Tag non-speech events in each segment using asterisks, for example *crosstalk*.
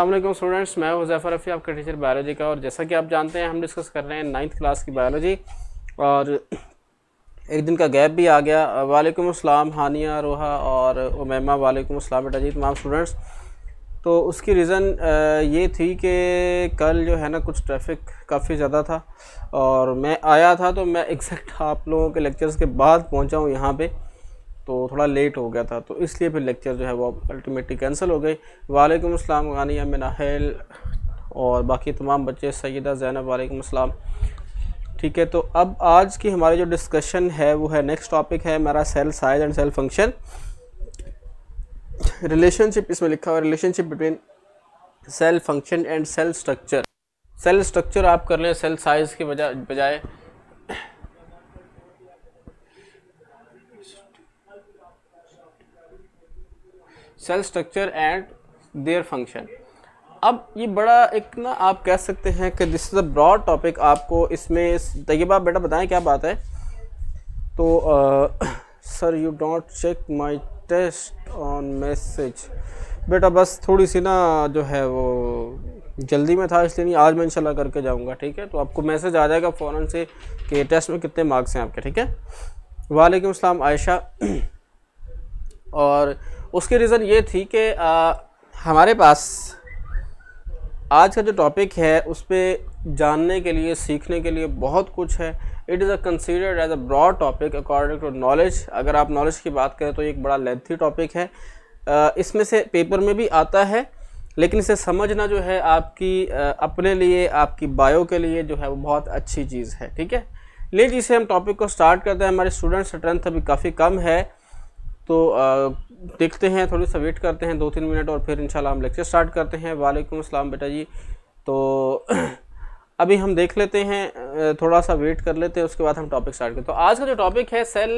Aslam students मैं मुजफ़र रफ़ी आपका teacher biology का और जैसा कि आप जानते हैं हम डिस्कस कर रहे हैं नाइन्थ क्लास की बायोलॉजी और एक दिन का गैप भी आ गया वालेकुम अस्सलाम हानिया रोहा और उमैमा वालेकुम अस्सलाम बेटा जी तमाम स्टूडेंट्स तो उसकी रीज़न ये थी कि कल जो है ना कुछ ट्रैफिक काफ़ी ज़्यादा था और मैं आया था तो मैं एग्जैक्ट आप लोगों के लेक्चर्स के बाद पहुँचा हूँ यहाँ पर तो थोड़ा लेट हो गया था तो इसलिए फिर लेक्चर जो है वो अल्टीमेटली कैंसिल हो गई वालेकुम अस्सलाम गानिया नाहल और बाकी तमाम बच्चे सैदा जैनब वालेकुम अस्सलाम ठीक है तो अब आज की हमारी जो डिस्कशन है वो है नेक्स्ट टॉपिक है मेरा cell size and cell function relationship इसमें लिखा हुआ relationship between cell function and cell structure cell structure आप कर लें सेल साइज़ के बजाय बजाय cell structure and their function अब ये बड़ा एक ना आप कह सकते हैं कि this is a broad topic आपको इसमें तयबा तो बेटा बताएं क्या बात है तो sir you don't check my test on message बेटा बस थोड़ी सी ना जो है वो जल्दी में था इसलिए नहीं आज मैं इंशाल्लाह करके जाऊंगा ठीक है तो आपको मैसेज आ जाएगा फ़ौर से कि टेस्ट में कितने मार्क्स हैं आपके ठीक है वालेकुम अस्सलाम आयशा *coughs* और उसकी रीज़न ये थी कि हमारे पास आज का जो टॉपिक है उस पर जानने के लिए सीखने के लिए बहुत कुछ है it is a considered as a broad topic according to knowledge अगर आप नॉलेज की बात करें तो एक बड़ा लेंथी टॉपिक है इसमें से पेपर में भी आता है लेकिन इसे समझना जो है आपकी अपने लिए आपकी बायो के लिए जो है वो बहुत अच्छी चीज़ है ठीक है ले जी से हम टॉपिक को स्टार्ट करते हैं हमारे स्टूडेंट्स स्ट्रेंथ अभी काफ़ी कम है तो देखते हैं थोड़ी सा वेट करते हैं दो तीन मिनट और फिर इंशाल्लाह हम लेक्चर स्टार्ट करते हैं वालेकुम अस्सलाम बेटा जी तो *clears throat* अभी हम देख लेते हैं थोड़ा सा वेट कर लेते हैं उसके बाद हम टॉपिक स्टार्ट करते हैं तो आज का जो टॉपिक है cell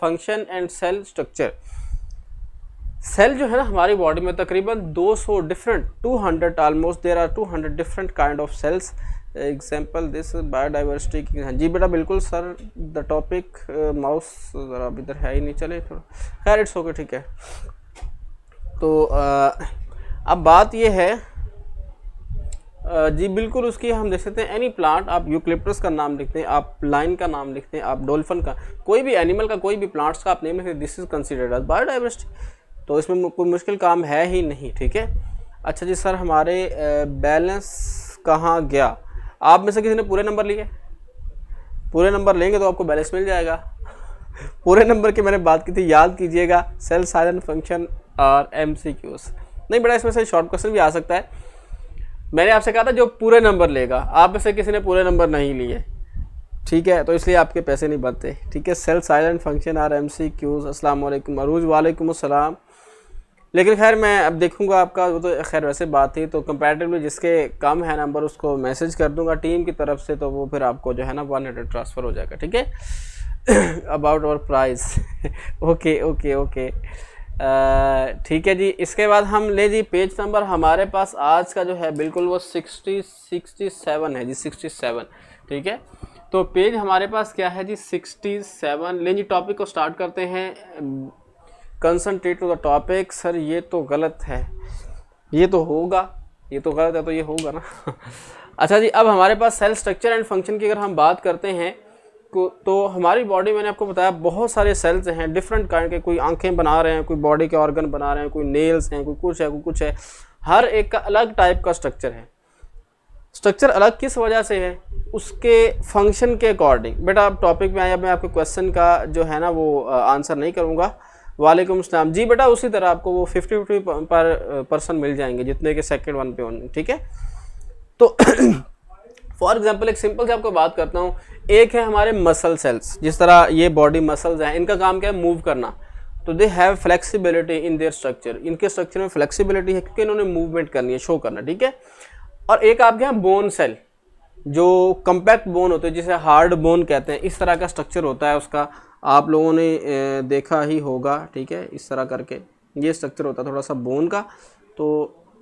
function and cell structure cell जो है ना हमारी बॉडी में तकरीबन 200 different 200 almost there are 200 different kind of cells example this biodiversity की हाँ जी बेटा बिल्कुल सर द टॉपिक माउस ज़रा अब इधर है ही नहीं चले थोड़ा खैर इट्स ओके ठीक है तो आ, अब बात यह है जी बिल्कुल उसकी हम देख सकते हैं एनी प्लांट आप यूक्लिप्टस का नाम लिखते हैं आप लाइन का नाम लिखते हैं आप डोल्फन का कोई भी एनिमल का कोई भी प्लांट्स का आप नेम लिखते this is considered as biodiversity तो इसमें कोई मुश्किल काम है ही नहीं ठीक है अच्छा जी सर हमारे बैलेंस कहाँ गया आप में से किसी ने पूरे नंबर लिए पूरे नंबर लेंगे तो आपको बैलेंस मिल जाएगा पूरे नंबर की मैंने बात की थी याद कीजिएगा सेल साइलेंट फंक्शन और एम नहीं बड़ा इसमें से शॉर्ट क्वेश्चन भी आ सकता है मैंने आपसे कहा था जो पूरे नंबर लेगा आप में से किसी ने पूरे नंबर नहीं लिए ठीक है तो इसलिए आपके पैसे नहीं बनते ठीक है cell silent function are M C Qs असलम अरूज वालेकुम असलम लेकिन खैर मैं अब देखूंगा आपका वो तो खैर वैसे बात थी तो कंपेरेटिवली जिसके कम है नंबर उसको मैसेज कर दूंगा टीम की तरफ से तो वो फिर आपको जो है ना वन हंड्रेड ट्रांसफ़र हो जाएगा ठीक है अबाउट और प्राइस ओके ओके ओके ठीक है जी इसके बाद हम ले जी पेज नंबर हमारे पास आज का जो है बिल्कुल वो सिक्सटी सिक्सटी सेवन है जी सिक्सटी सेवन ठीक है तो पेज हमारे पास क्या है जी सिक्सटी सेवन ले जी टॉपिक को स्टार्ट करते हैं concentrate to the topic sir ये तो गलत है ये तो होगा ये तो गलत है तो ये होगा ना *laughs* अच्छा जी अब हमारे पास सेल स्ट्रक्चर एंड फंक्शन की अगर हम बात करते हैं तो तो हमारी बॉडी मैंने आपको बताया बहुत सारे सेल्स हैं डिफरेंट काइंड के कोई आंखें बना रहे हैं कोई बॉडी के ऑर्गन बना रहे हैं कोई नेल्स हैं कोई कुछ है कोई कुछ है हर एक का अलग टाइप का स्ट्रक्चर है स्ट्रक्चर अलग किस वजह से है उसके फंक्शन के अकॉर्डिंग बेटा आप टॉपिक में आया मैं आपके क्वेश्चन का जो है ना वो आंसर नहीं करूँगा वालेकुम सलाम जी बेटा उसी तरह आपको वो फिफ्टी फिफ्टी पर पर्सन मिल जाएंगे जितने के सेकंड वन पे होंगे ठीक है तो फॉर *coughs* एग्जाम्पल एक सिंपल से आपको बात करता हूँ एक है हमारे मसल सेल्स जिस तरह ये बॉडी मसल्स हैं इनका काम क्या है मूव करना तो they have flexibility in their structure इनके स्ट्रक्चर में फ्लेक्सीबिलिटी है क्योंकि इन्होंने मूवमेंट करनी है शो करना ठीक है और एक आपके यहाँ बोन सेल जो कम्पैक्ट बोन होते हैं जिसे हार्ड बोन कहते हैं इस तरह का स्ट्रक्चर होता है उसका आप लोगों ने देखा ही होगा ठीक है इस तरह करके ये स्ट्रक्चर होता है थोड़ा सा बोन का तो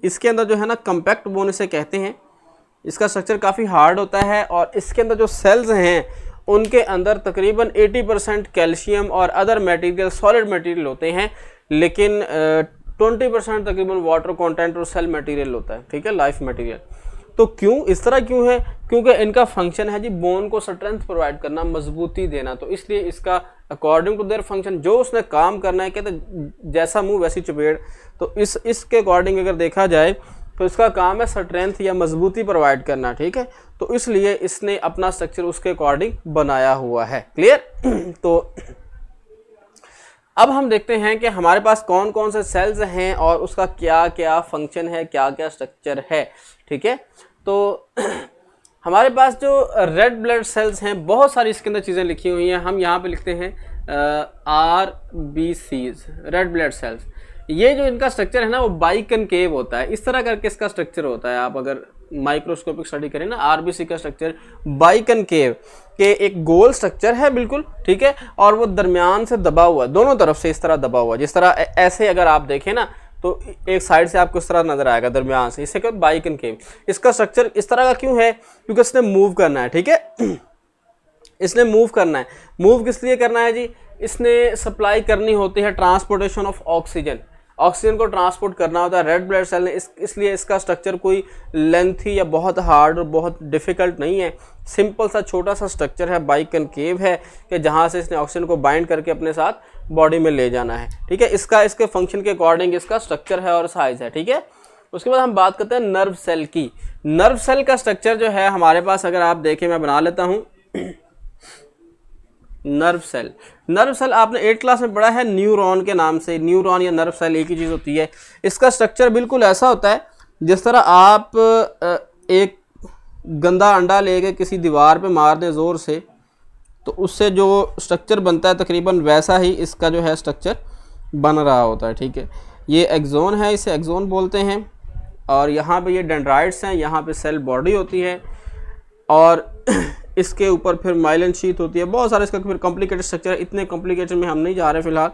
इसके अंदर जो है ना कम्पैक्ट बोन इसे कहते हैं इसका स्ट्रक्चर काफ़ी हार्ड होता है और इसके अंदर जो सेल्स हैं उनके अंदर तकरीबन 80 परसेंट कैल्शियम और अदर मटेरियल सॉलिड मटेरियल होते हैं लेकिन ट्वेंटी परसेंट तकरीबन वाटर कंटेंट और सेल मटेरियल होता है ठीक है लाइफ मटेरियल तो क्यों इस तरह क्यों है क्योंकि इनका फंक्शन है जी बोन को स्ट्रेंथ प्रोवाइड करना मजबूती देना तो इसलिए इसका अकॉर्डिंग टू देयर फंक्शन जो उसने काम करना है कहते जैसा मुंह वैसी चुपेड़ तो इस इसके अकॉर्डिंग अगर देखा जाए तो इसका काम है स्ट्रेंथ या मजबूती प्रोवाइड करना ठीक है तो इसलिए इसने अपना स्ट्रक्चर उसके अकॉर्डिंग बनाया हुआ है क्लियर *clears throat* तो अब हम देखते हैं कि हमारे पास कौन कौन से सेल्स हैं और उसका क्या क्या फंक्शन है क्या क्या स्ट्रक्चर है ठीक है तो *clears throat* हमारे पास जो रेड ब्लड सेल्स हैं बहुत सारी इसके अंदर चीज़ें लिखी हुई हैं हम यहाँ पे लिखते हैं R B Cs red blood cells ये जो इनका स्ट्रक्चर है ना वो केव होता है इस तरह करके इसका स्ट्रक्चर होता है आप अगर माइक्रोस्कोपिक स्टडी करें ना आरबीसी का स्ट्रक्चर केव के एक गोल स्ट्रक्चर है बिल्कुल ठीक है और वो दरमियान से दबा हुआ है दोनों तरफ से इस तरह दबा हुआ जिस तरह ऐसे अगर आप देखें ना तो एक साइड से आपको इस तरह नजर आएगा दरमियान से इसे कहते बाइकन केव इसका स्ट्रक्चर इस तरह का क्यों है क्योंकि इसने मूव करना है ठीक है *clears throat* इसने मूव करना है मूव किस लिए करना है जी इसने सप्लाई करनी होती है ट्रांसपोर्टेशन ऑफ ऑक्सीजन ऑक्सीजन को ट्रांसपोर्ट करना होता है रेड ब्लड सेल ने इस इसलिए इसका स्ट्रक्चर कोई लेंथी या बहुत हार्ड और बहुत डिफ़िकल्ट नहीं है सिंपल सा छोटा सा स्ट्रक्चर है बाइक कनकेव है कि जहाँ से इसने ऑक्सीजन को बाइंड करके अपने साथ बॉडी में ले जाना है ठीक है इसका इसके फंक्शन के अकॉर्डिंग इसका स्ट्रक्चर है और साइज़ है ठीक है उसके बाद हम बात करते हैं नर्व सेल की नर्व सेल का स्ट्रक्चर जो है हमारे पास अगर आप देखें मैं बना लेता हूँ नर्व सेल नर्व सेल आपने एट क्लास में पढ़ा है न्यूरॉन के नाम से न्यूरॉन या नर्व सेल एक ही चीज़ होती है इसका स्ट्रक्चर बिल्कुल ऐसा होता है जिस तरह आप एक गंदा अंडा कर किसी दीवार पर मार दें ज़ोर से तो उससे जो स्ट्रक्चर बनता है तकरीबन वैसा ही इसका जो है स्ट्रक्चर बन रहा होता है ठीक है ये एग्जोन है इसे एग्जोन बोलते हैं और यहाँ पे ये डेंड्राइड्स हैं यहाँ पे सेल बॉडी होती है और इसके ऊपर फिर माइलन शीत होती है बहुत सारे इसका फिर कॉम्प्लिकेटेड स्ट्रक्चर इतने कॉम्प्लिकेटेड में हम नहीं जा रहे फिलहाल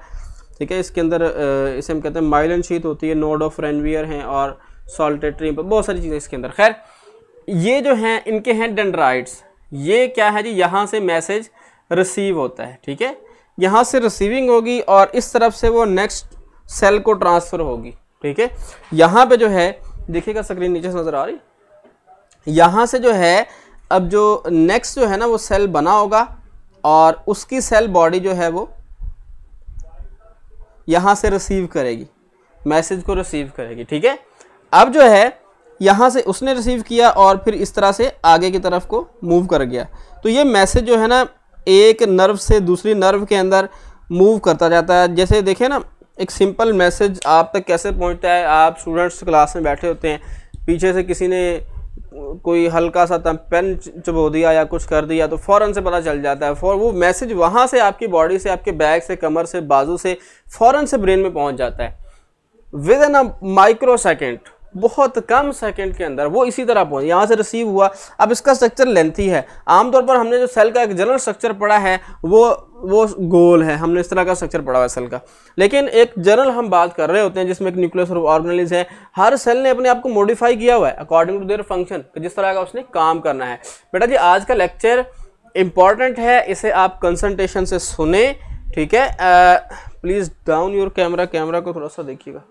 ठीक है इसके अंदर इसे हम कहते हैं माइलन शीत होती है नोड ऑफ रेनवियर हैं और सॉल्टेट्री पर बहुत सारी चीज़ें इसके अंदर खैर ये जो हैं इनके हैं डेंड्राइट्स ये क्या है जी यहाँ से मैसेज रिसीव होता है ठीक है यहाँ से रिसीविंग होगी और इस तरफ से वो नेक्स्ट सेल को ट्रांसफ़र होगी ठीक है यहाँ पे जो है देखिएगा स्क्रीन नीचे से नज़र आ रही यहाँ से जो है अब जो नेक्स्ट जो है ना वो सेल बना होगा और उसकी सेल बॉडी जो है वो यहाँ से रिसीव करेगी मैसेज को रिसीव करेगी ठीक है अब जो है यहाँ से उसने रिसीव किया और फिर इस तरह से आगे की तरफ को मूव कर गया तो ये मैसेज जो है ना एक नर्व से दूसरी नर्व के अंदर मूव करता जाता है जैसे देखें ना एक सिंपल मैसेज आप तक कैसे पहुंचता है आप स्टूडेंट्स क्लास में बैठे होते हैं पीछे से किसी ने कोई हल्का सा पेन चबो दिया या कुछ कर दिया तो फ़ौरन से पता चल जाता है फॉर वो मैसेज वहाँ से आपकी बॉडी से आपके बैग से कमर से बाजू से फ़ौरन से ब्रेन में पहुँच जाता है within a microsecond बहुत कम सेकंड के अंदर वो इसी तरह पहुंच यहाँ से रिसीव हुआ अब इसका स्ट्रक्चर लेंथी है आमतौर पर हमने जो सेल का एक जनरल स्ट्रक्चर पढ़ा है वो वो गोल है हमने इस तरह का स्ट्रक्चर पढ़ा हुआ है सेल का लेकिन एक जनरल हम बात कर रहे होते हैं जिसमें एक न्यूक्लियस और ऑर्गेनाइज है हर सेल ने अपने आप को मॉडिफाई किया हुआ है अकॉर्डिंग टू देयर फंक्शन जिस तरह का उसने काम करना है बेटा जी आज का लेक्चर इंपॉर्टेंट है इसे आप कंसनट्रेशन से सुने ठीक है please down your camera camera को थोड़ा सा देखिएगा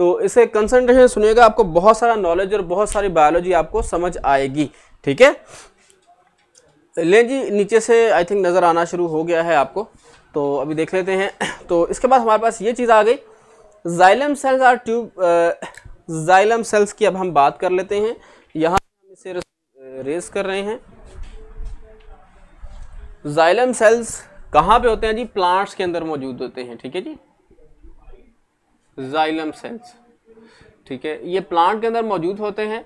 तो इसे कंसंट्रेशन सुनिएगा आपको बहुत सारा नॉलेज और बहुत सारी बायोलॉजी आपको समझ आएगी ठीक है ले जी नीचे से आई थिंक नज़र आना शुरू हो गया है आपको तो अभी देख लेते हैं *clears throat* तो इसके बाद हमारे पास ये चीज़ आ गई xylem cells are tube xylem cells की अब हम बात कर लेते हैं यहाँ हम इसे रेस कर रहे हैं जाइलम सेल्स कहाँ पे होते हैं जी प्लांट्स के अंदर मौजूद होते हैं ठीक है जी जाइलम सेल्स ठीक है ये प्लांट के अंदर मौजूद होते हैं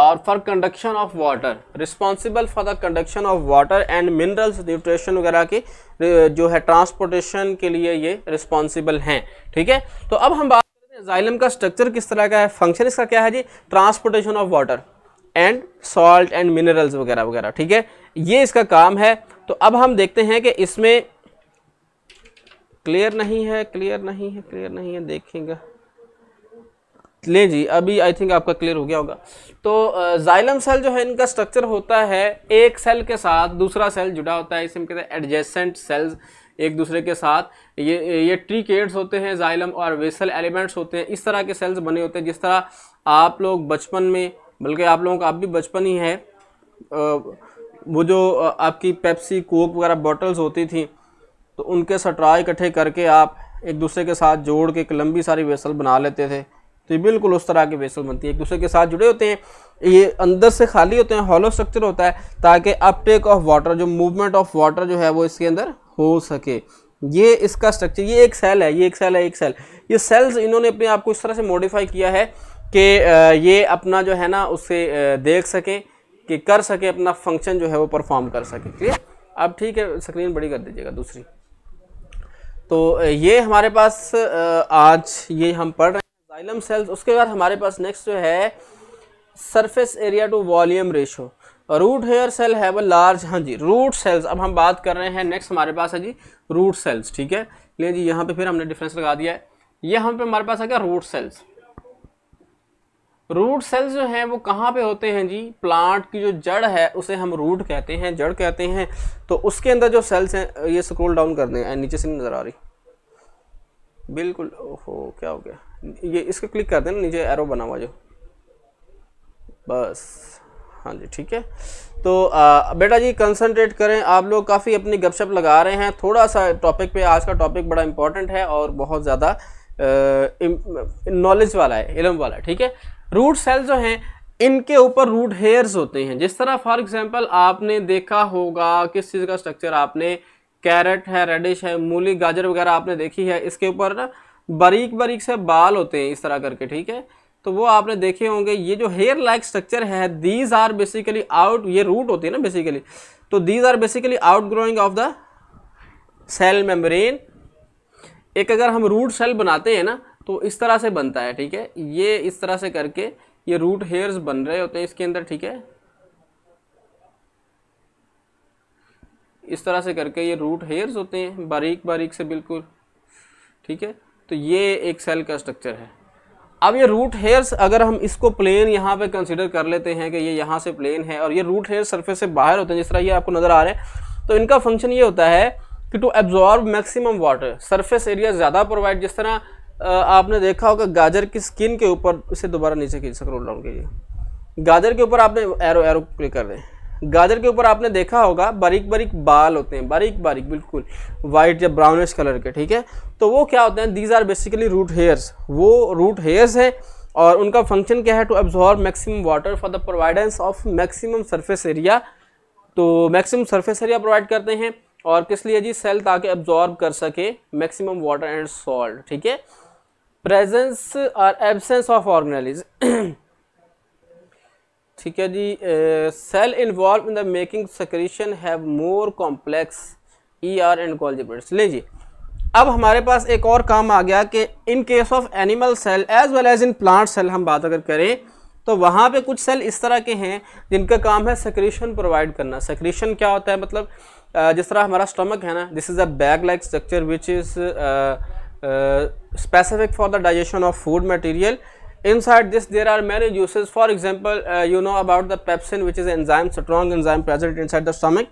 और for conduction of water responsible for the conduction of water and minerals nutrition वगैरह के जो है ट्रांसपोर्टेशन के लिए ये रिस्पॉन्सिबल हैं ठीक है तो अब हम बात करते हैं जाइलम का स्ट्रक्चर किस तरह का है फंक्शन इसका क्या है जी transportation of water and salt and minerals वगैरह वगैरह ठीक है ये इसका काम है तो अब हम देखते हैं कि इसमें क्लियर नहीं है क्लियर नहीं है क्लियर नहीं है देखेंगे ले जी अभी आई थिंक आपका क्लियर हो गया होगा तो जाइलम सेल जो है इनका स्ट्रक्चर होता है एक सेल के साथ दूसरा सेल जुड़ा होता है इसे हम कहते हैं एडजेसेंट सेल्स एक दूसरे के साथ ये ये ट्रीकेट्स होते हैं जाइलम और वेसल एलिमेंट्स होते हैं इस तरह के सेल्स बने होते हैं जिस तरह आप लोग बचपन में बल्कि आप लोगों का आप भी बचपन ही है वो जो आपकी पेप्सी कोक वगैरह बॉटल्स होती थी तो उनके सटराए इकट्ठे करके आप एक दूसरे के साथ जोड़ के एक लंबी सारी वेसल बना लेते थे तो ये बिल्कुल उस तरह की वेसल बनती है एक दूसरे के साथ जुड़े होते हैं ये अंदर से खाली होते हैं हॉलो स्ट्रक्चर होता है ताकि अपटेक ऑफ वाटर जो मूवमेंट ऑफ वाटर जो है वो इसके अंदर हो सके ये इसका स्ट्रक्चर ये एक सेल है ये एक सेल है एक सेल ये सेल्स इन्होंने अपने आप को इस तरह से मॉडिफाई किया है कि ये अपना जो है ना उससे देख सकें कि कर सके अपना फंक्शन जो है वो परफॉर्म कर सके क्लियर अब ठीक है स्क्रीन बड़ी कर दीजिएगा दूसरी तो ये हमारे पास आज ये हम पढ़ रहे हैं जाइलम सेल्स उसके बाद हमारे पास नेक्स्ट जो है surface area to volume ratio root hair cell है वो लार्ज हाँ जी रूट सेल्स अब हम बात कर रहे हैं नेक्स्ट हमारे पास है जी रूट सेल्स ठीक है ले जी यहाँ पे फिर हमने डिफरेंस लगा दिया है ये हम पे हमारे पास आ गया रूट सेल्स रूट सेल्स जो हैं वो कहाँ पे होते हैं जी प्लांट की जो जड़ है उसे हम रूट कहते हैं जड़ कहते हैं तो उसके अंदर जो सेल्स हैं ये स्क्रोल डाउन कर दें नीचे से नज़र आ रही बिल्कुल ओहो क्या हो गया ये इसको क्लिक कर देना नीचे एरो बना हुआ जो बस हाँ जी ठीक है तो आ, बेटा जी कंसंट्रेट करें आप लोग काफ़ी अपनी गपशप लगा रहे हैं थोड़ा सा टॉपिक पे आज का टॉपिक बड़ा इंपॉर्टेंट है और बहुत ज़्यादा नॉलेज वाला है इलम वाला ठीक है रूट सेल जो हैं इनके ऊपर रूट हेयर्स होते हैं जिस तरह फॉर एग्जांपल आपने देखा होगा किस चीज़ का स्ट्रक्चर आपने कैरेट है रेडिश है मूली गाजर वगैरह आपने देखी है इसके ऊपर ना बारीक बारीक से बाल होते हैं इस तरह करके ठीक है तो वो आपने देखे होंगे ये जो हेयर लाइक स्ट्रक्चर है दीज आर बेसिकली आउट ये रूट होती है ना बेसिकली तो these are basically out growing of the cell membrane एक अगर हम रूट सेल बनाते हैं ना तो इस तरह से बनता है ठीक है ये इस तरह से करके ये रूट हेयर्स बन रहे होते हैं इसके अंदर ठीक है इस तरह से करके ये रूट हेयर्स होते हैं बारीक बारीक से बिल्कुल ठीक है तो ये एक सेल का स्ट्रक्चर है अब ये रूट हेयर्स अगर हम इसको प्लेन यहाँ पे कंसिडर कर लेते हैं कि ये यहाँ से प्लेन है और ये रूट हेयर सरफेस से बाहर होते हैं जिस तरह ये आपको नज़र आ रहे हैं तो इनका फंक्शन ये होता है कि to absorb maximum water surface area ज़्यादा प्रोवाइड जिस तरह आपने देखा होगा गाजर की स्किन के ऊपर इसे दोबारा नीचे खींच रोल डाउन कीजिए गाजर के ऊपर आपने एरो एरो क्लिक कर दें गाजर के ऊपर आपने देखा होगा बारीक बारीक बाल होते हैं बारीक बारीक बिल्कुल वाइट या ब्राउनिश कलर के ठीक है तो वो क्या होते हैं these are basically root hairs वो रूट हेयर्स हैं और उनका फंक्शन क्या है to absorb maximum water for the providence of maximum surface area तो मैक्सिमम सरफेस एरिया प्रोवाइड करते हैं और किस लिए जी सेल ताकि एब्जॉर्ब कर सके मैक्सिमम वाटर एंड सॉल्ट ठीक है प्रेजेंस और एबसेंस ऑफ ऑर्गेनाइज ठीक है जी cell involve in the making secretion have more complex E R and Golgi bodies ले जी अब हमारे पास एक और काम आ गया कि in case of animal cell as well as in plant cell हम बात अगर करें तो वहाँ पे कुछ सेल इस तरह के हैं जिनका काम है सक्रीशन प्रोवाइड करना सक्रीशन क्या होता है मतलब जिस तरह हमारा स्टमक है ना this is a bag like structure which is specific for the digestion of food material inside this there are many juices for example you know about the pepsin which is is strong strong present inside the stomach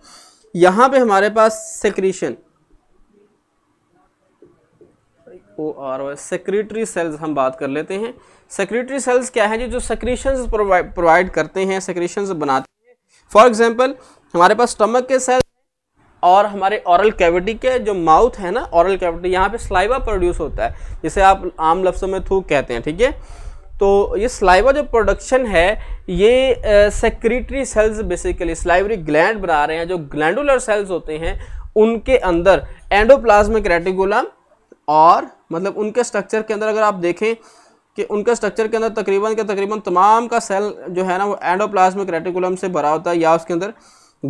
यहाँ पे हमारे पास secretion O R O secretory cells हम बात कर लेते हैं secretary sales क्या है जी जो सेक्रेशंस प्रोवाइड करते हैं सेक्रेशंस बनाते हैं फॉर एग्जांपल हमारे पास स्टमक के सेल्स और हमारे औरल कैविटी के जो माउथ है ना औरल कैविटी यहाँ पे स्लाइवा प्रोड्यूस होता है जिसे आप आम लफ्सों में थूक कहते हैं ठीक है तो ये स्लाइवा जो प्रोडक्शन है ये secretory cells basically salivary gland बना रहे हैं जो ग्लैंडुलर सेल्स होते हैं उनके अंदर एंडोप्लाज्मिक रेटिकुलम और मतलब उनके स्ट्रक्चर के अंदर अगर आप देखें कि उनके स्ट्रक्चर के अंदर तकरीबन के तकरीबन तमाम का सेल जो है ना वो एंडोप्लाज्मिक रेटिकुलम से भरा होता है या उसके अंदर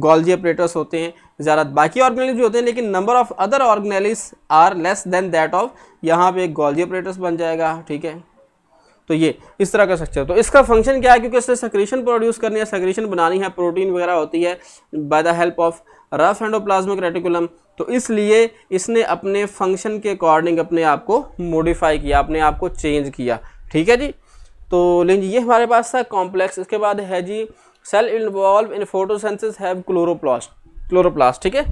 गोल्जी ऑपरेटर्स होते हैं ज़्यादा बाकी ऑर्गेनाइज भी होते हैं लेकिन number of other organize are less than that of यहाँ पे गोल्जी ऑपरेटर्स बन जाएगा ठीक है तो ये इस तरह का स्ट्रक्चर तो इसका फंक्शन क्या है क्योंकि इससे सक्रीशन प्रोड्यूस करनी है सक्रीशन बनानी है प्रोटीन वगैरह होती है by the help of rough endoplasmic reticulum तो इसलिए इसने अपने फंक्शन के अकॉर्डिंग अपने आप को मॉडिफाई किया अपने आप को चेंज किया ठीक है जी तो लेकिन ये हमारे पास था कॉम्प्लेक्स इसके बाद है जी cell involve in photosynthesis have chloroplast chloroplast ठीक है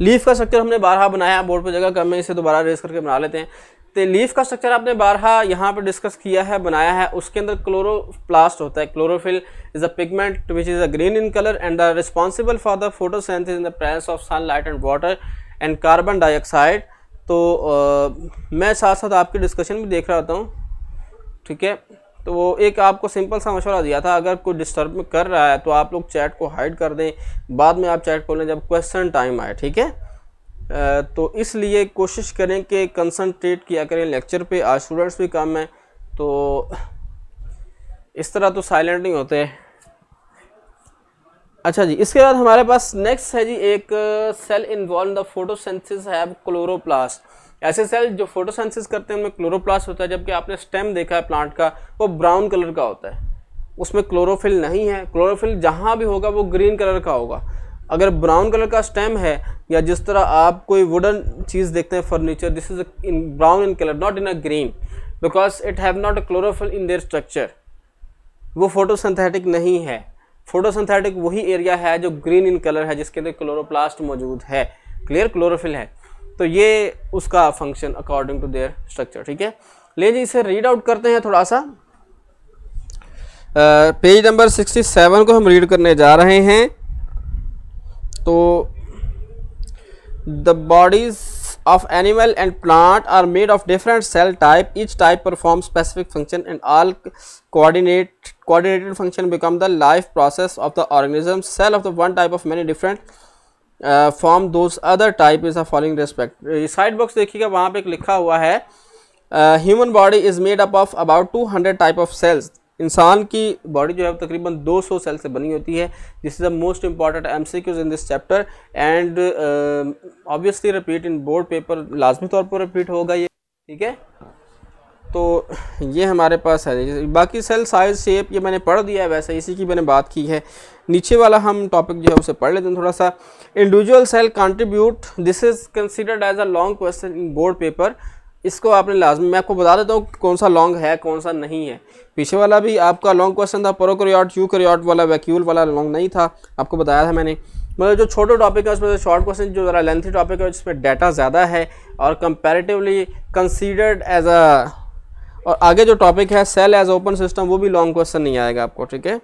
लीफ का स्ट्रक्चर हमने बारह बनाया बोर्ड पर जगह कम है इसे दोबारा रेस करके बना लेते हैं तो लीफ का स्ट्रक्चर आपने बारह यहाँ पर डिस्कस किया है बनाया है उसके अंदर क्लोरोप्लास्ट होता है chlorophyll is a pigment which is a green in colour and the responsible for the photosynthesis in the press of sunlight and water and carbon dioxide तो आ, मैं साथ साथ आपकी डिस्कशन भी देख रहा होता हूँ ठीक है तो वो एक आपको सिंपल सा मशवरा दिया था अगर कोई डिस्टर्ब कर रहा है तो आप लोग चैट को हाइड कर दें बाद में आप चैट खोलें जब क्वेश्चन टाइम आए ठीक है तो इसलिए कोशिश करें कि कंसनट्रेट किया करें लेक्चर पे आज स्टूडेंट्स भी कम हैं तो इस तरह तो साइलेंट नहीं होते अच्छा जी इसके बाद हमारे पास नेक्स्ट है जी एक cell involve the photosynthesis have chloroplast ऐसे सेल जो फोटोसेंसिस करते हैं उनमें क्लोरोप्लास्ट होता है जबकि आपने स्टेम देखा है प्लांट का वो ब्राउन कलर का होता है उसमें क्लोरोफिल नहीं है क्लोरोफिल जहाँ भी होगा वो ग्रीन कलर का होगा अगर ब्राउन कलर का स्टेम है या जिस तरह आप कोई वुडन चीज़ देखते हैं furniture this is in brown in colour not in a green because it have not a chlorophyll in their structure वो फोटोसिंथेटिक नहीं है फोटोसिंथेटिक वही एरिया है जो ग्रीन इन कलर है जिसके अंदर क्लोरोप्लास्ट मौजूद है क्लियर क्लोरोफिल है तो ये उसका function according to their structure ठीक है ले जी इसे रीड आउट करते हैं थोड़ा सा पेज नंबर 67 को हम रीड करने जा रहे हैं तो the bodies of animal and plant are made of different cell type each type perform specific function and all coordinate coordinated function become the life process of the organism cell of the one type of many different form those other type is a following respect side box देखिएगा वहाँ पे एक लिखा हुआ है human body is made up of about two hundred type of sales इंसान की body जो है तकरीबन 200 सेल से बनी होती है this is the most important M C Qs in this chapter and obviously repeat in board paper लाजमी तौर पर रिपीट होगा ये ठीक है तो ये हमारे पास है बाकी सेल साइज शेप ये मैंने पढ़ दिया है वैसे इसी की मैंने बात की है नीचे वाला हम टॉपिक जो है उसे पढ़ लेते हैं थोड़ा सा individual cell contribute this is considered as a long question in board paper इसको आपने लाजमी मैं आपको बता देता हूँ कौन सा लॉन्ग है कौन सा नहीं है पीछे वाला भी आपका लॉन्ग क्वेश्चन था यू क्रियाट वाला वैक्यूल वाला लॉन्ग नहीं था आपको बताया था मैंने मतलब जो छोटे टॉपिक है उसमें शॉर्ट क्वेश्चन जो ज़रा लेंथी टॉपिक है जिसमें डाटा ज़्यादा है और कंपेरेटिवली कंसीडर्ड एज अ और आगे जो टॉपिक है सेल एज ओपन सिस्टम वो भी लॉन्ग क्वेश्चन नहीं आएगा आपको ठीक है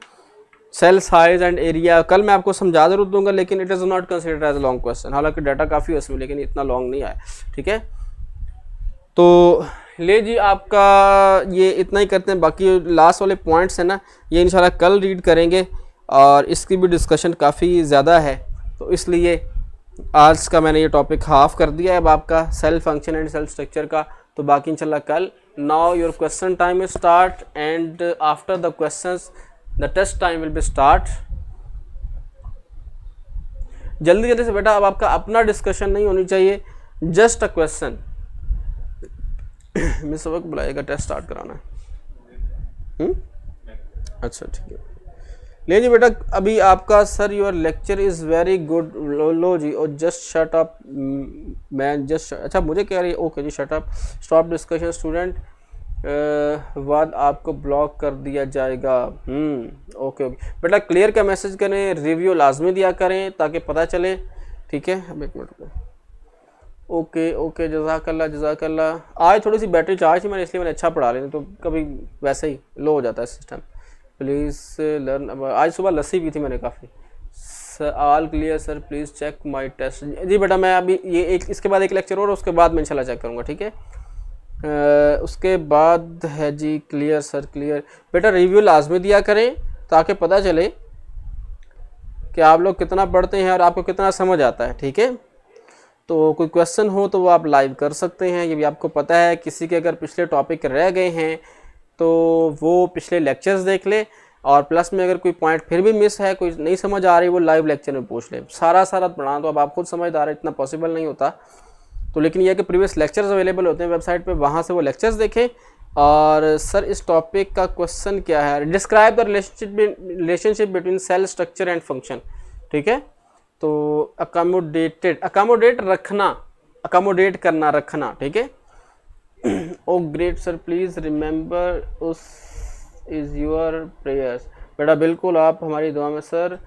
सेल साइज एंड एरिया कल मैं आपको समझा जरूर दूंगा लेकिन it is not consider as long question हालांकि डाटा काफ़ी है उसमें लेकिन इतना लॉन्ग नहीं आया ठीक है तो ले जी आपका ये इतना ही करते हैं बाकी लास्ट वाले पॉइंट्स हैं ना ये इंशाल्लाह कल रीड करेंगे और इसकी भी डिस्कशन काफ़ी ज़्यादा है तो इसलिए आज का मैंने ये टॉपिक हाफ कर दिया है अब आपका cell function and cell structure का तो बाकी इंशाल्लाह कल now your question time start and after the questions the test time will be start जल्दी जल्दी से बेटा अब आपका अपना डिस्कशन नहीं होनी चाहिए जस्ट अ क्वेश्चन मैं सबक बुलाएगा टेस्ट स्टार्ट कराना है हम्म? अच्छा ठीक है ले जी बेटा अभी आपका sir your lecture is very good लो जी और जस्ट शट अप मैं जस्ट अच्छा मुझे कह रही है ओके जी shut up stop discussion student बाद आपको ब्लॉक कर दिया जाएगा हम्म, ओके ओके बेटा क्लियर का मैसेज करें रिव्यू लाजमी दिया करें ताकि पता चले ठीक है अब एक मिनट ओके ओके जजाकल्ला जजाकल्ला आज थोड़ी सी बैटरी चार्ज थी मैंने इसलिए मैंने अच्छा पढ़ा लेना तो कभी वैसे ही लो हो जाता है सिस्टम प्लीज़ लर्न आज सुबह लस्सी भी थी मैंने काफ़ी all clear sir please check my test जी बेटा मैं अभी ये एक इसके बाद एक लेक्चर और उसके बाद मैं इंशाल्लाह चेक करूँगा ठीक है उसके बाद है जी क्लियर सर क्लियर बेटा रिव्यू लाजमी दिया करें ताकि पता चले कि आप लोग कितना पढ़ते हैं और आपको कितना समझ आता है ठीक है तो कोई क्वेश्चन हो तो वो आप लाइव कर सकते हैं ये भी आपको पता है किसी के अगर पिछले टॉपिक रह गए हैं तो वो पिछले लेक्चर्स देख ले और प्लस में अगर कोई पॉइंट फिर भी मिस है कोई नहीं समझ आ रही वो लाइव लेक्चर में पूछ ले सारा सारा पढ़ा तो अब आप खुद समझदार इतना पॉसिबल नहीं होता तो लेकिन यह कि प्रीवियस लेक्चर्स अवेलेबल होते हैं वेबसाइट पे वहाँ से वो लेक्चर्स देखें और सर इस टॉपिक का क्वेश्चन क्या है describe the relationship relationship between cell structure and function ठीक है तो अकामोडेटेड अकामोडेट रखना अकामोडेट करना रखना ठीक है oh great sir please remember us is your prayers बेटा बिल्कुल आप हमारी दुआ में सर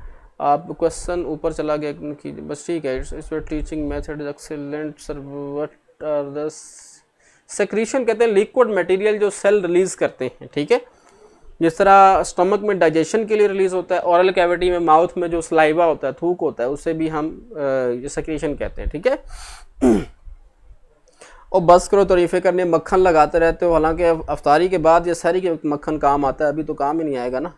आप क्वेश्चन ऊपर चला गया बस ठीक है it's it's teaching method is excellent sir what are the कहते हैं लिक्विड मटेरियल जो सेल रिलीज करते हैं ठीक है जिस तरह स्टमक में डाइजेशन के लिए रिलीज होता है औरल कैविटी में माउथ में जो स्लाइवा होता है थूक होता है उसे भी हम सक्रीशन कहते हैं ठीक है *clears throat* और बस करो तरीफ़े करने मक्खन लगाते रहते हो हालांकि अफ्तारी के बाद या सारी के मक्खन काम आता है अभी तो काम ही नहीं आएगा ना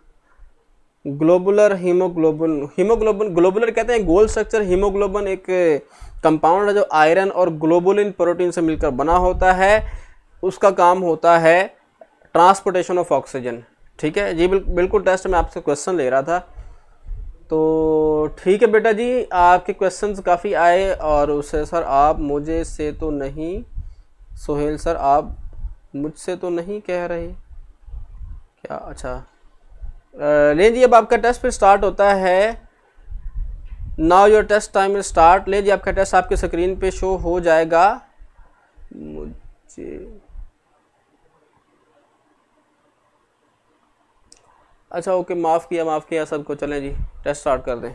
ग्लोबुलर हीमोग्लोबिन हीमोग्लोबिन ग्लोबुलर कहते हैं गोल स्ट्रक्चर हीमोग्लोबिन एक कंपाउंड है जो आयरन और ग्लोबुलिन प्रोटीन से मिलकर बना होता है उसका काम होता है ट्रांसपोर्टेशन ऑफ ऑक्सीजन ठीक है जी बिल्कुल बिल्कुल टेस्ट में आपसे क्वेश्चन ले रहा था तो ठीक है बेटा जी आपके क्वेश्चंस काफ़ी आए और उससे सर आप मुझे से तो नहीं सोहेल सर आप मुझसे तो नहीं कह रहे क्या अच्छा ले जी अब आपका टेस्ट फिर स्टार्ट होता है now your test time start ले जी आपका टेस्ट आपके स्क्रीन पे शो हो जाएगा मुझे अच्छा ओके माफ़ किया माफ़ किया सबको चलें जी टेस्ट स्टार्ट कर दें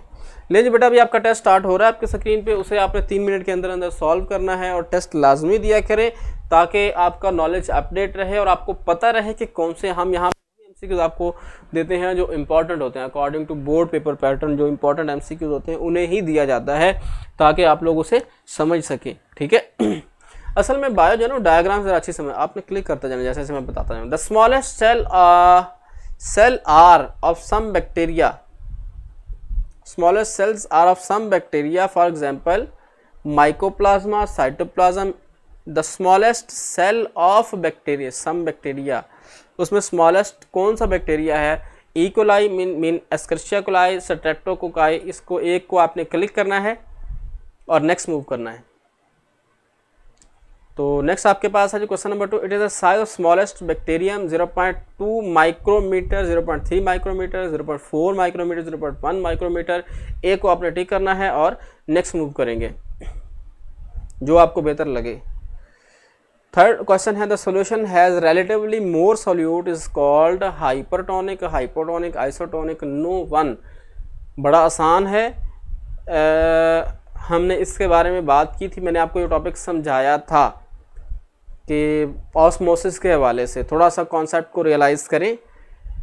ले जी बेटा अभी आपका टेस्ट स्टार्ट हो रहा है आपके स्क्रीन पे उसे आपने तीन मिनट के अंदर अंदर सॉल्व करना है और टेस्ट लाजमी दिया करें ताकि आपका नॉलेज अपडेट रहे और आपको पता रहे कि कौन से हम यहाँ एमसीक्यूज आपको देते हैं जो इंपॉर्टेंट होते हैं according to board paper pattern जो इंपॉर्टेंट एमसीक्यूज होते हैं उन्हें ही दिया जाता है ताकि आप लोग उसे समझ सकें ठीक है *clears throat* असल में बायो जो है ना डायग्राम ज़रा अच्छी समझ आपने क्लिक करता जाना जैसे जैसे मैं बताता जाऊँ the smallest cell cell are of some bacteria smallest cells are of some bacteria for example mycoplasma cytoplasm the smallest cell of bacteria some bacteria तो उसमें स्मॉलेस्ट कौन सा बैक्टीरिया है E coli mean mean Escherichia coli streptococci इसको एक को आपने click करना है और नेक्स्ट मूव करना है तो नेक्स्ट आपके पास है जो question number two it is the size of smallest bacterium 0.2 micrometer 0.3 micrometer 0.4 micrometer 0.1 micrometer A को आपने टिक करना है और नेक्स्ट मूव करेंगे जो आपको बेहतर लगे थर्ड क्वेश्चन है the solution has relatively more solute is called hypertonic hypotonic isotonic no one बड़ा आसान है आ, हमने इसके बारे में बात की थी मैंने आपको ये टॉपिक समझाया था कि ऑस्मोसिस के हवाले से थोड़ा सा कॉन्सेप्ट को रियलाइज़ करें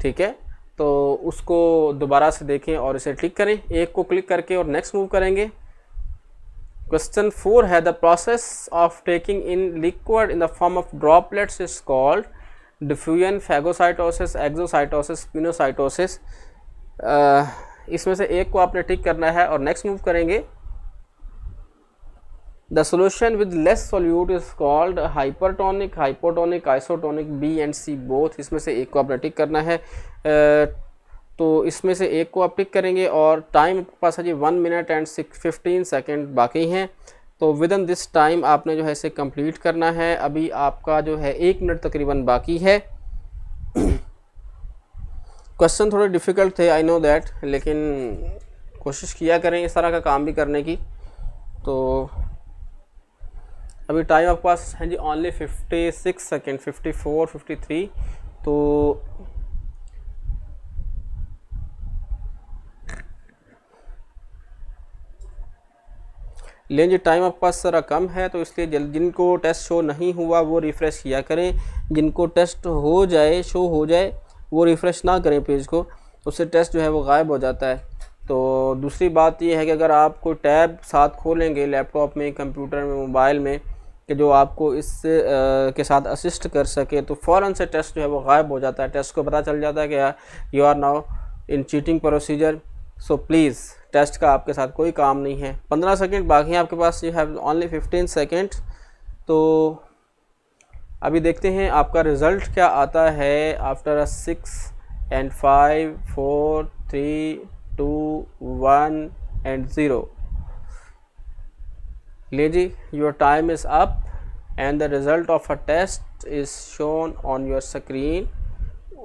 ठीक है तो उसको दोबारा से देखें और इसे क्लिक करें एक को क्लिक करके और नेक्स्ट मूव करेंगे Question 4 had the process of taking in liquid in the form of droplets is called diffusion, phagocytosis, exocytosis, pinocytosis. Uh, इसमें से एक को आपने टिक करना है और नेक्स्ट मूव करेंगे the solution with less solute is called hypertonic hypotonic isotonic B and C both इसमें से एक को आपने टिक करना है तो इसमें से एक को आप टिक करेंगे और टाइम आपके पास है जी one minute and six fifteen second बाकी हैं तो विद इन दिस टाइम आपने जो है इसे कंप्लीट करना है अभी आपका जो है एक मिनट तकरीबन बाकी है क्वेश्चन *clears throat* थोड़े डिफ़िकल्ट थे आई नो दैट लेकिन कोशिश किया करें इस तरह का काम भी करने की तो अभी टाइम आपके पास है जी only fifty six second fifty four fifty three तो लेकिन जो टाइम आपके पास सारा कम है तो इसलिए जल्द जिनको टेस्ट शो नहीं हुआ वो रिफ़्रेश किया करें जिनको टेस्ट हो जाए शो हो जाए वो रिफ़्रेश ना करें पेज को उससे टेस्ट जो है वो गायब हो जाता है तो दूसरी बात यह है कि अगर आप कोई टैब साथ खोलेंगे लैपटॉप में कंप्यूटर में मोबाइल में कि जो आपको इस आ, के साथ असिस्ट कर सके तो फ़ौर से टेस्ट जो है वो गायब हो जाता है टेस्ट को पता चल जाता है कि you are now in cheating procedure so please test का आपके साथ कोई काम नहीं है पंद्रह सेकेंड बाकी हैं आपके पास you have only fifteen second तो अभी देखते हैं आपका रिज़ल्ट क्या आता है after a six and five four three two one and zero ले जी your time is up and the result of a test is shown on your screen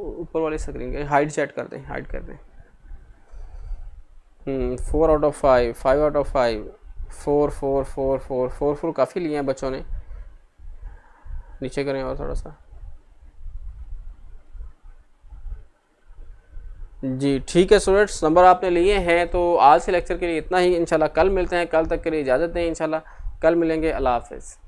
ऊपर वाली स्क्रीन हाइड सेट कर दें हाइड कर दें four out of five five out of five four four four four four four काफ़ी लिए हैं बच्चों ने नीचे करें और थोड़ा सा जी ठीक है स्टूडेंट्स नंबर आपने लिए हैं तो आज से लेक्चर के लिए इतना ही इंशाल्लाह कल मिलते हैं कल तक के लिए इजाज़त दें इंशाल्लाह कल मिलेंगे अल्लाह हाफिज़